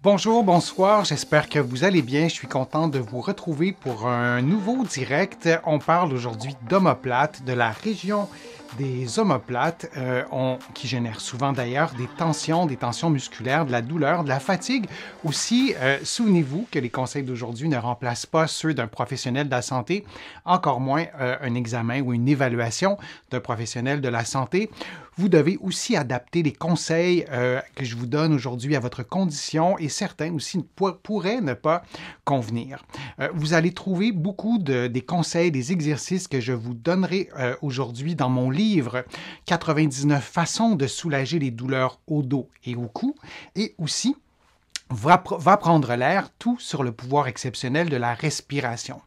Bonjour, bonsoir, j'espère que vous allez bien. Je suis content de vous retrouver pour un nouveau direct. On parle aujourd'hui d'homoplates, de la région des omoplates, euh, qui génère souvent d'ailleurs des tensions, des tensions musculaires, de la douleur, de la fatigue. Aussi, euh, souvenez-vous que les conseils d'aujourd'hui ne remplacent pas ceux d'un professionnel de la santé, encore moins euh, un examen ou une évaluation d'un professionnel de la santé vous devez aussi adapter les conseils euh, que je vous donne aujourd'hui à votre condition et certains aussi pourraient ne pas convenir. Euh, vous allez trouver beaucoup des conseils, des exercices que je vous donnerai euh, aujourd'hui dans mon livre 99 façons de soulager les douleurs au dos et au cou et aussi va prendre l'air, tout sur le pouvoir exceptionnel de la respiration.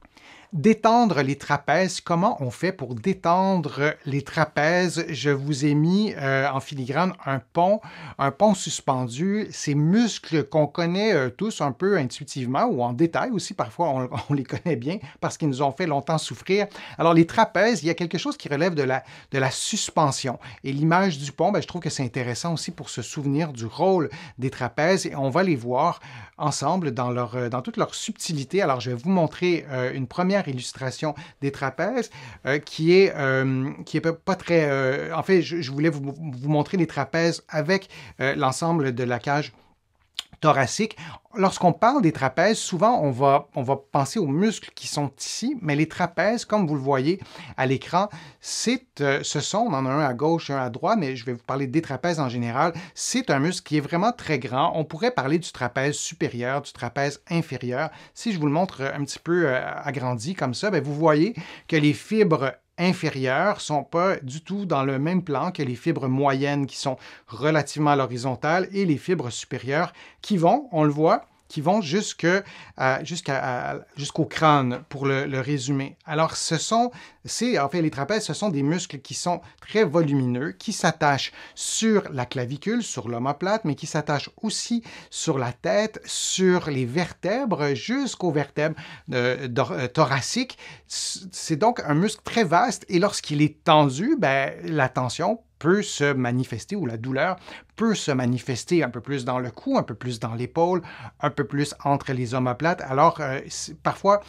Détendre les trapèzes, comment on fait pour détendre les trapèzes? Je vous ai mis euh, en filigrane un pont, un pont suspendu, ces muscles qu'on connaît euh, tous un peu intuitivement ou en détail aussi, parfois on, les connaît bien parce qu'ils nous ont fait longtemps souffrir. Alors les trapèzes, il y a quelque chose qui relève de la, de la suspension. Et l'image du pont, ben, je trouve que c'est intéressant aussi pour se souvenir du rôle des trapèzes et on va les voir ensemble dans, leur, euh, dans toute leur subtilité. Alors je vais vous montrer une première illustration des trapèzes, euh, qui est euh, qui est pas très. Euh, en fait, je, voulais vous, montrer les trapèzes avec l'ensemble de la cage thoracique. Lorsqu'on parle des trapèzes, souvent on va, on va penser aux muscles qui sont ici, mais les trapèzes, comme vous le voyez à l'écran, c'est, euh, ce sont, on en a un à gauche, un à droite, mais je vais vous parler des trapèzes en général. C'est un muscle qui est vraiment très grand. On pourrait parler du trapèze supérieur, du trapèze inférieur. Si je vous le montre un petit peu euh, agrandi comme ça, ben, vous voyez que les fibres inférieures sont pas du tout dans le même plan que les fibres moyennes qui sont relativement à l'horizontale et les fibres supérieures qui vont, on le voit, qui vont euh, jusqu'à, jusqu'au crâne, pour le, résumer. Alors, ce sont, c'est, en fait, les trapèzes, ce sont des muscles qui sont très volumineux, qui s'attachent sur la clavicule, sur l'omoplate, mais qui s'attachent aussi sur la tête, sur les vertèbres, jusqu'aux vertèbres euh, euh, thoraciques. C'est donc un muscle très vaste et lorsqu'il est tendu, ben, la tension peut se manifester ou la douleur peut se manifester un peu plus dans le cou, un peu plus dans l'épaule, un peu plus entre les omoplates. Alors, euh, parfois,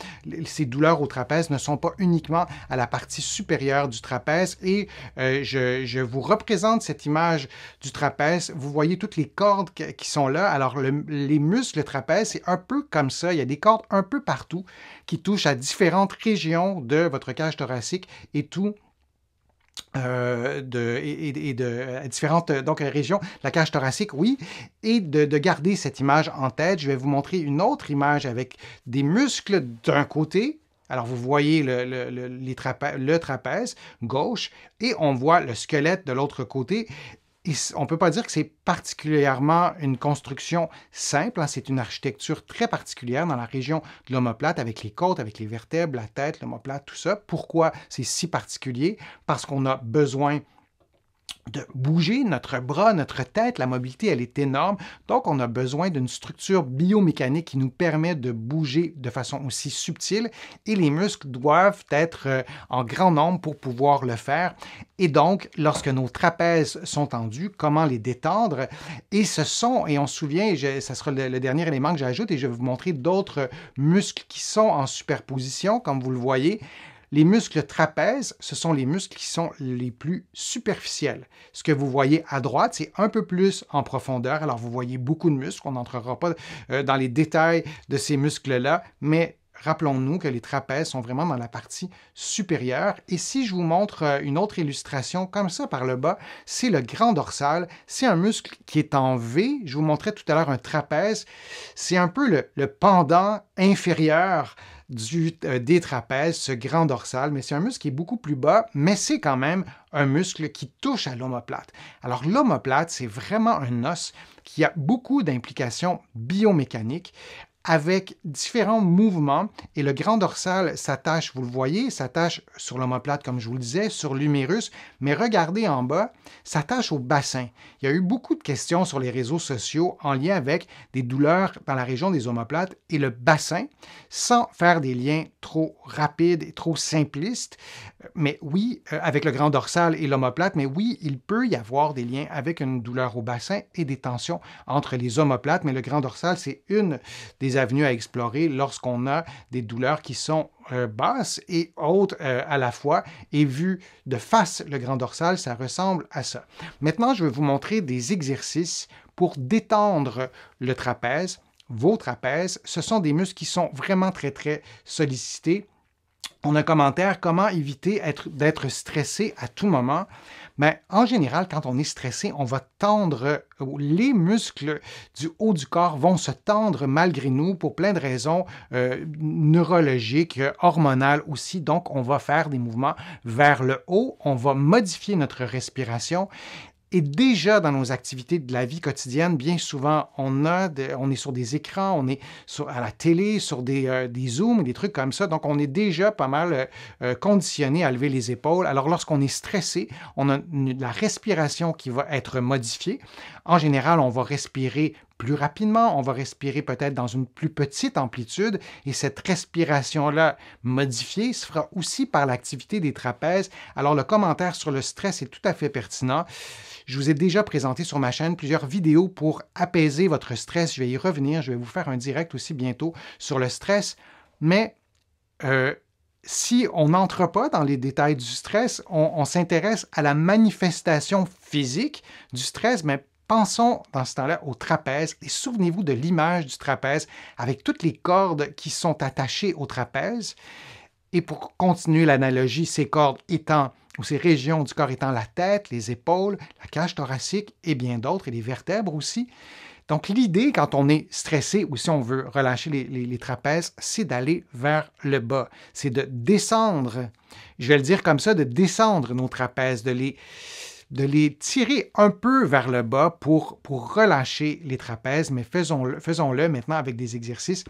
ces douleurs au trapèze ne sont pas uniquement à la partie supérieure du trapèze. Et euh, je, vous représente cette image du trapèze. Vous voyez toutes les cordes qui sont là. Alors, les muscles le trapèze, c'est un peu comme ça. Il y a des cordes un peu partout qui touchent à différentes régions de votre cage thoracique et tout euh, de, et, de euh, différentes euh, donc, régions, la cage thoracique, oui, et de, garder cette image en tête. Je vais vous montrer une autre image avec des muscles d'un côté. Alors, vous voyez le, le, trapè le trapèze gauche et on voit le squelette de l'autre côté on ne peut pas dire que c'est particulièrement une construction simple. Hein. C'est une architecture très particulière dans la région de l'omoplate, avec les côtes, avec les vertèbres, la tête, l'omoplate, tout ça. Pourquoi c'est si particulier? Parce qu'on a besoin de bouger notre bras, notre tête. La mobilité, elle est énorme. Donc, on a besoin d'une structure biomécanique qui nous permet de bouger de façon aussi subtile et les muscles doivent être euh, en grand nombre pour pouvoir le faire. Et donc, lorsque nos trapèzes sont tendus, comment les détendre? Et ce sont, et on se souvient, ce ça sera le, dernier élément que j'ajoute et je vais vous montrer d'autres muscles qui sont en superposition, comme vous le voyez. Les muscles trapèzes, ce sont les muscles qui sont les plus superficiels. Ce que vous voyez à droite, c'est un peu plus en profondeur. Alors, vous voyez beaucoup de muscles. On n'entrera pas euh, dans les détails de ces muscles-là, mais Rappelons-nous que les trapèzes sont vraiment dans la partie supérieure. Et si je vous montre euh, une autre illustration comme ça par le bas, c'est le grand dorsal. C'est un muscle qui est en V. Je vous montrais tout à l'heure un trapèze. C'est un peu le, pendant inférieur du, euh, des trapèzes, ce grand dorsal, mais c'est un muscle qui est beaucoup plus bas, mais c'est quand même un muscle qui touche à l'omoplate. Alors l'omoplate, c'est vraiment un os qui a beaucoup d'implications biomécaniques avec différents mouvements et le grand dorsal s'attache, vous le voyez, s'attache sur l'omoplate comme je vous le disais, sur l'humérus, mais regardez en bas, s'attache au bassin. Il y a eu beaucoup de questions sur les réseaux sociaux en lien avec des douleurs dans la région des omoplates et le bassin, sans faire des liens trop rapides et trop simplistes, mais oui, euh, avec le grand dorsal et l'omoplate, mais oui, il peut y avoir des liens avec une douleur au bassin et des tensions entre les omoplates, mais le grand dorsal, c'est une des des avenues à explorer lorsqu'on a des douleurs qui sont euh, basses et hautes euh, à la fois. Et vu de face le grand dorsal, ça ressemble à ça. Maintenant, je vais vous montrer des exercices pour détendre le trapèze vos trapèzes, ce sont des muscles qui sont vraiment très, très sollicités. On a commentaire comment éviter d'être stressé à tout moment. Mais ben, en général, quand on est stressé, on va tendre, euh, les muscles du haut du corps vont se tendre malgré nous pour plein de raisons euh, neurologiques, hormonales aussi. Donc, on va faire des mouvements vers le haut, on va modifier notre respiration. Et déjà dans nos activités de la vie quotidienne, bien souvent, on, a on est sur des écrans, on est à la télé, sur des, euh, des zooms, des trucs comme ça. Donc, on est déjà pas mal euh, euh, conditionné à lever les épaules. Alors, lorsqu'on est stressé, on a la respiration qui va être modifiée. En général, on va respirer plus rapidement, on va respirer peut-être dans une plus petite amplitude et cette respiration-là modifiée se fera aussi par l'activité des trapèzes. Alors le commentaire sur le stress est tout à fait pertinent. Je vous ai déjà présenté sur ma chaîne plusieurs vidéos pour apaiser votre stress. Je vais y revenir. Je vais vous faire un direct aussi bientôt sur le stress. Mais euh, si on n'entre pas dans les détails du stress, on, on s'intéresse à la manifestation physique du stress, mais Pensons dans ce temps-là au trapèze et souvenez-vous de l'image du trapèze avec toutes les cordes qui sont attachées au trapèze. Et pour continuer l'analogie, ces cordes étant ou ces régions du corps étant la tête, les épaules, la cage thoracique et bien d'autres, et les vertèbres aussi. Donc l'idée quand on est stressé ou si on veut relâcher les, trapèzes, c'est d'aller vers le bas, c'est de descendre, je vais le dire comme ça, de descendre nos trapèzes, de les, de les tirer un peu vers le bas pour, pour relâcher les trapèzes, mais faisons-le maintenant avec des exercices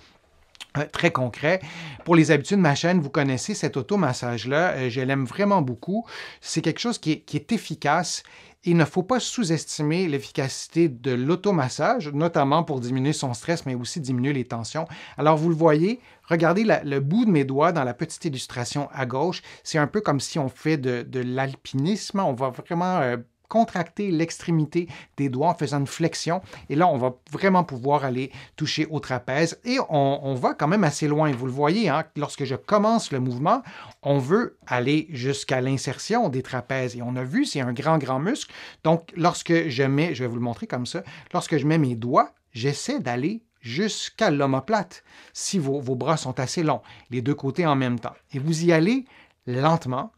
euh, très concrets. Pour les habitudes de ma chaîne, vous connaissez cet automassage-là. Euh, je l'aime vraiment beaucoup. C'est quelque chose qui est efficace il ne faut pas sous-estimer l'efficacité de l'automassage, notamment pour diminuer son stress, mais aussi diminuer les tensions. Alors, vous le voyez, regardez le bout de mes doigts dans la petite illustration à gauche. C'est un peu comme si on fait de, l'alpinisme. On va vraiment euh, contracter l'extrémité des doigts en faisant une flexion. Et là, on va vraiment pouvoir aller toucher au trapèze. Et on, va quand même assez loin. Vous le voyez, hein, lorsque je commence le mouvement, on veut aller jusqu'à l'insertion des trapèzes. Et on a vu, c'est un grand, grand muscle. Donc, lorsque je mets, je vais vous le montrer comme ça, lorsque je mets mes doigts, j'essaie d'aller jusqu'à l'omoplate si vos, vos bras sont assez longs, les deux côtés en même temps. Et vous y allez lentement,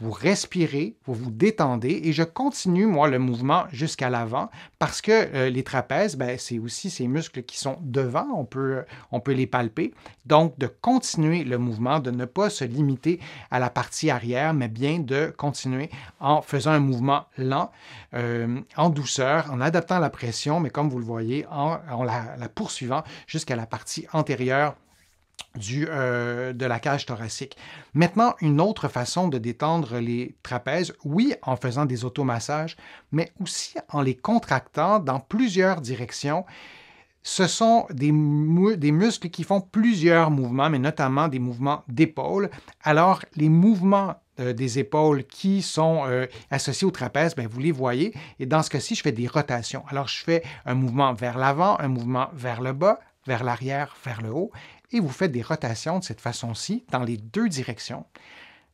vous respirez, vous vous détendez et je continue, moi, le mouvement jusqu'à l'avant parce que euh, les trapèzes, ben, c'est aussi ces muscles qui sont devant, on peut, on peut les palper. Donc, de continuer le mouvement, de ne pas se limiter à la partie arrière, mais bien de continuer en faisant un mouvement lent, euh, en douceur, en adaptant la pression, mais comme vous le voyez, en, la poursuivant jusqu'à la partie antérieure euh, de la cage thoracique. Maintenant, une autre façon de détendre les trapèzes, oui, en faisant des automassages, mais aussi en les contractant dans plusieurs directions. Ce sont des, muscles qui font plusieurs mouvements, mais notamment des mouvements d'épaule. Alors, les mouvements euh, des épaules qui sont euh, associés aux trapèzes, trapèze, ben, vous les voyez. Et dans ce cas-ci, je fais des rotations. Alors, je fais un mouvement vers l'avant, un mouvement vers le bas, vers l'arrière, vers le haut, et vous faites des rotations de cette façon-ci dans les deux directions,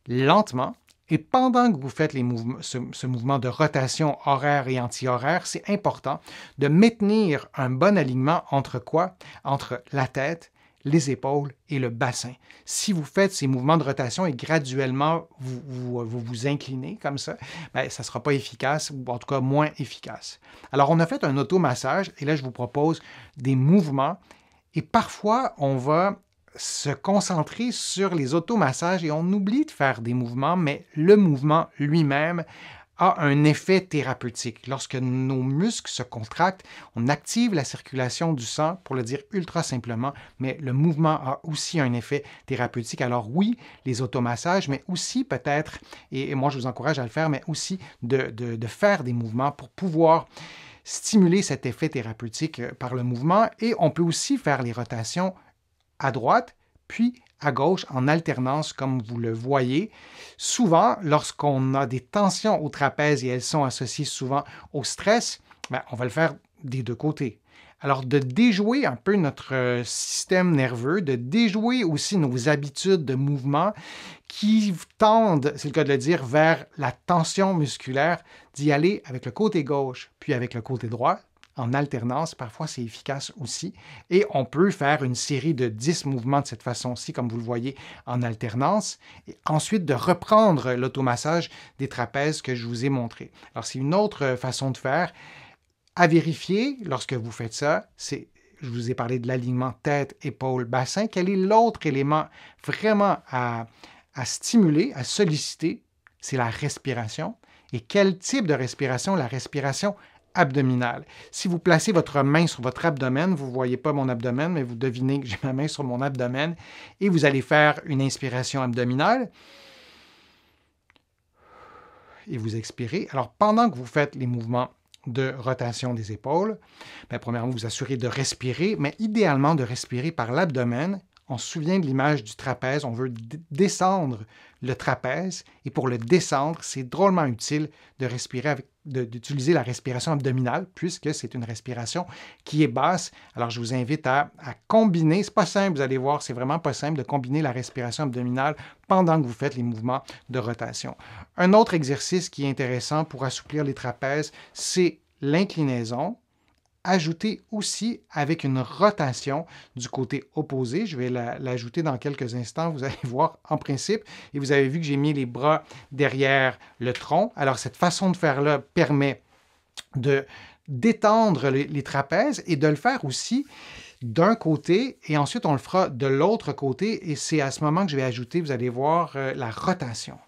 lentement. Et pendant que vous faites ce, mouvement de rotation horaire et anti-horaire, c'est important de maintenir un bon alignement entre quoi Entre la tête, les épaules et le bassin. Si vous faites ces mouvements de rotation et graduellement vous vous, inclinez comme ça, ben ça ne sera pas efficace ou en tout cas moins efficace. Alors on a fait un automassage et là je vous propose des mouvements et parfois, on va se concentrer sur les automassages et on oublie de faire des mouvements, mais le mouvement lui-même a un effet thérapeutique. Lorsque nos muscles se contractent, on active la circulation du sang, pour le dire ultra simplement, mais le mouvement a aussi un effet thérapeutique. Alors oui, les automassages, mais aussi peut-être, et moi je vous encourage à le faire, mais aussi de, de faire des mouvements pour pouvoir stimuler cet effet thérapeutique euh, par le mouvement et on peut aussi faire les rotations à droite puis à gauche en alternance comme vous le voyez. Souvent, lorsqu'on a des tensions au trapèze et elles sont associées souvent au stress, ben, on va le faire des deux côtés. Alors de déjouer un peu notre euh, système nerveux, de déjouer aussi nos habitudes de mouvement qui tendent, c'est le cas de le dire, vers la tension musculaire, d'y aller avec le côté gauche puis avec le côté droit, en alternance. Parfois, c'est efficace aussi. Et on peut faire une série de 10 mouvements de cette façon-ci, comme vous le voyez, en alternance. Et ensuite, de reprendre l'automassage des trapèzes que je vous ai montré. Alors, c'est une autre euh, façon de faire. À vérifier, lorsque vous faites ça, c'est, je vous ai parlé de l'alignement tête, épaule, bassin. Quel est l'autre élément vraiment à, à stimuler, à solliciter? C'est la respiration. Et quel type de respiration? La respiration abdominale. Si vous placez votre main sur votre abdomen, vous ne voyez pas mon abdomen, mais vous devinez que j'ai ma main sur mon abdomen, et vous allez faire une inspiration abdominale. Et vous expirez. Alors pendant que vous faites les mouvements de rotation des épaules, ben, premièrement, vous assurez de respirer, mais idéalement de respirer par l'abdomen on se souvient de l'image du trapèze, on veut descendre le trapèze, et pour le descendre, c'est drôlement utile de respirer d'utiliser la respiration abdominale, puisque c'est une respiration qui est basse. Alors, je vous invite à, à combiner, c'est pas simple, vous allez voir, c'est vraiment pas simple de combiner la respiration abdominale pendant que vous faites les mouvements de rotation. Un autre exercice qui est intéressant pour assouplir les trapèzes, c'est l'inclinaison, ajouter aussi avec une rotation du côté opposé. Je vais l'ajouter dans quelques instants, vous allez voir en principe. Et vous avez vu que j'ai mis les bras derrière le tronc. Alors cette façon de faire-là permet de d'étendre les, trapèzes et de le faire aussi d'un côté et ensuite on le fera de l'autre côté et c'est à ce moment que je vais ajouter, vous allez voir, euh, la rotation.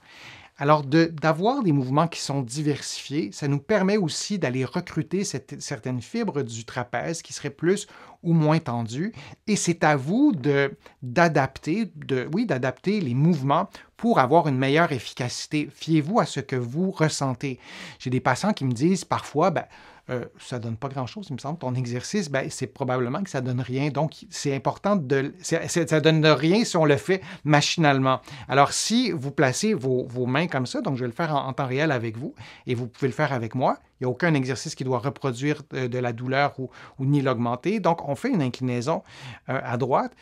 Alors, d'avoir des mouvements qui sont diversifiés, ça nous permet aussi d'aller recruter certaines fibres du trapèze qui seraient plus ou moins tendues. Et c'est à vous d'adapter, de, oui, d'adapter les mouvements pour avoir une meilleure efficacité. Fiez-vous à ce que vous ressentez. J'ai des patients qui me disent parfois, ben, ça euh, ça donne pas grand-chose, il me semble. Ton exercice, ben, c'est probablement que ça donne rien. Donc, c'est important de... ça donne rien si on le fait machinalement. Alors, si vous placez vos, mains comme ça, donc je vais le faire en, temps réel avec vous, et vous pouvez le faire avec moi, il n'y a aucun exercice qui doit reproduire de, la douleur ou, ni l'augmenter. Donc, on fait une inclinaison euh, à droite,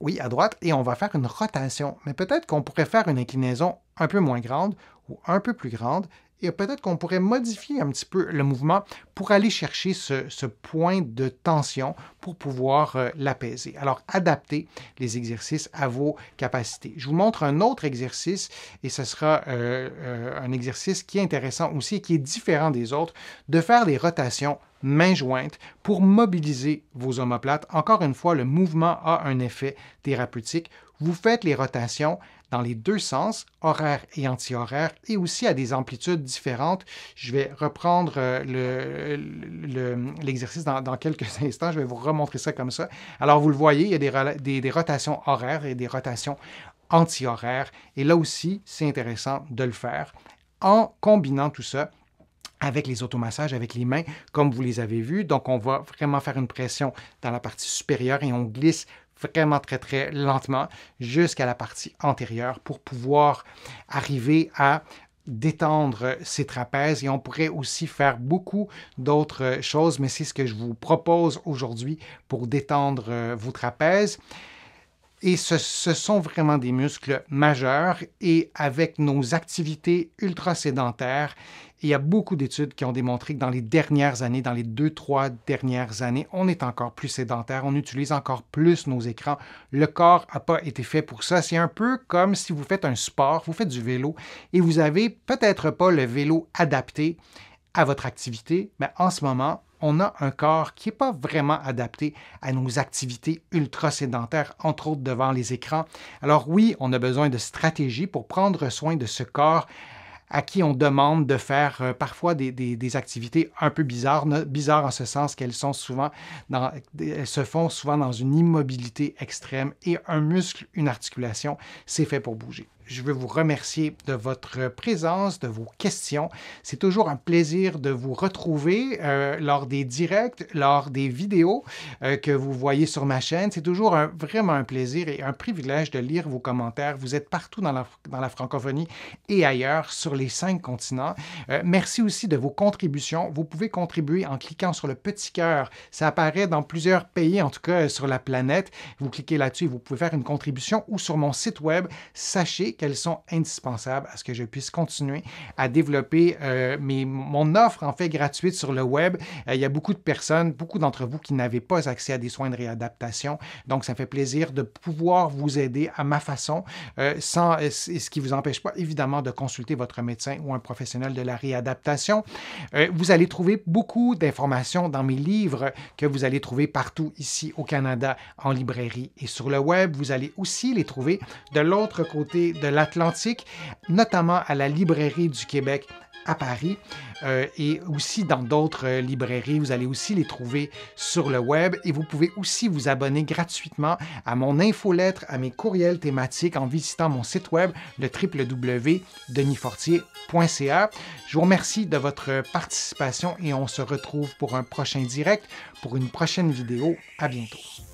oui, à droite, et on va faire une rotation. Mais peut-être qu'on pourrait faire une inclinaison un peu moins grande ou un peu plus grande, et peut-être qu'on pourrait modifier un petit peu le mouvement pour aller chercher ce, point de tension pour pouvoir euh, l'apaiser. Alors, adaptez les exercices à vos capacités. Je vous montre un autre exercice et ce sera euh, euh, un exercice qui est intéressant aussi et qui est différent des autres, de faire des rotations main jointes pour mobiliser vos omoplates. Encore une fois, le mouvement a un effet thérapeutique. Vous faites les rotations, dans les deux sens, horaire et anti anti-horaire, et aussi à des amplitudes différentes. Je vais reprendre euh, l'exercice dans, quelques instants. Je vais vous remontrer ça comme ça. Alors, vous le voyez, il y a des, rotations horaires et des rotations anti antihoraires. Et là aussi, c'est intéressant de le faire en combinant tout ça avec les automassages, avec les mains, comme vous les avez vus. Donc, on va vraiment faire une pression dans la partie supérieure et on glisse vraiment très très lentement jusqu'à la partie antérieure pour pouvoir arriver à d'étendre ces trapèzes et on pourrait aussi faire beaucoup d'autres euh, choses, mais c'est ce que je vous propose aujourd'hui pour détendre euh, vos trapèzes. Et ce, sont vraiment des muscles majeurs et avec nos activités ultra sédentaires, il y a beaucoup d'études qui ont démontré que dans les dernières années, dans les deux, trois dernières années, on est encore plus sédentaire, on utilise encore plus nos écrans. Le corps n'a pas été fait pour ça. C'est un peu comme si vous faites un sport, vous faites du vélo et vous n'avez peut-être pas le vélo adapté à votre activité. Mais en ce moment, on a un corps qui n'est pas vraiment adapté à nos activités ultra sédentaires, entre autres devant les écrans. Alors oui, on a besoin de stratégies pour prendre soin de ce corps à qui on demande de faire euh, parfois des, activités un peu bizarres, bizarres en ce sens qu'elles sont souvent dans, se font souvent dans une immobilité extrême et un muscle, une articulation, c'est fait pour bouger je veux vous remercier de votre présence, de vos questions. C'est toujours un plaisir de vous retrouver euh, lors des directs, lors des vidéos euh, que vous voyez sur ma chaîne. C'est toujours vraiment un plaisir et un privilège de lire vos commentaires. Vous êtes partout dans la, francophonie et ailleurs sur les cinq continents. Euh, merci aussi de vos contributions. Vous pouvez contribuer en cliquant sur le petit cœur. Ça apparaît dans plusieurs pays, en tout cas sur la planète. Vous cliquez là-dessus et vous pouvez faire une contribution ou sur mon site web. Sachez qu'elles sont indispensables à ce que je puisse continuer à développer euh, mon offre en fait gratuite sur le web. Euh, il y a beaucoup de personnes, beaucoup d'entre vous qui n'avaient pas accès à des soins de réadaptation. Donc, ça fait plaisir de pouvoir vous aider à ma façon, euh, sans, ce qui ne vous empêche pas évidemment de consulter votre médecin ou un professionnel de la réadaptation. vous allez trouver beaucoup d'informations dans mes livres que vous allez trouver partout ici au Canada, en librairie et sur le web. Vous allez aussi les trouver de l'autre côté de l'Atlantique, notamment à la Librairie du Québec à Paris euh, et aussi dans d'autres euh, librairies. Vous allez aussi les trouver sur le web et vous pouvez aussi vous abonner gratuitement à mon infolettre, à mes courriels thématiques en visitant mon site web le www.denisfortier.ca. Je vous remercie de votre participation et on se retrouve pour un prochain direct, pour une prochaine vidéo. À bientôt.